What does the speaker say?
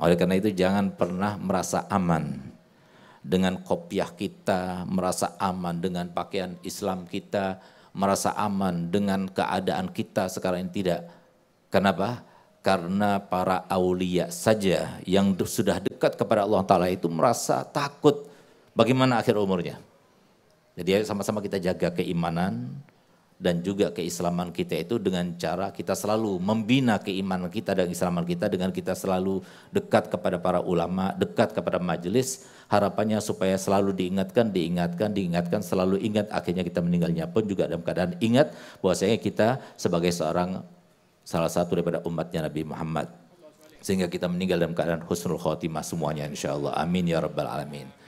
Oleh karena itu jangan pernah merasa aman dengan kopiah kita, merasa aman dengan pakaian Islam kita, merasa aman dengan keadaan kita sekarang ini tidak. Kenapa? Karena para aulia saja yang sudah dekat kepada Allah Ta'ala itu merasa takut bagaimana akhir umurnya. Jadi sama-sama kita jaga keimanan, dan juga keislaman kita itu dengan cara kita selalu membina keimanan kita dan keislaman kita dengan kita selalu dekat kepada para ulama, dekat kepada majelis, harapannya supaya selalu diingatkan, diingatkan, diingatkan, selalu ingat akhirnya kita meninggalnya pun juga dalam keadaan ingat bahwasanya kita sebagai seorang salah satu daripada umatnya Nabi Muhammad sehingga kita meninggal dalam keadaan husnul khotimah semuanya insyaallah amin ya rabbal alamin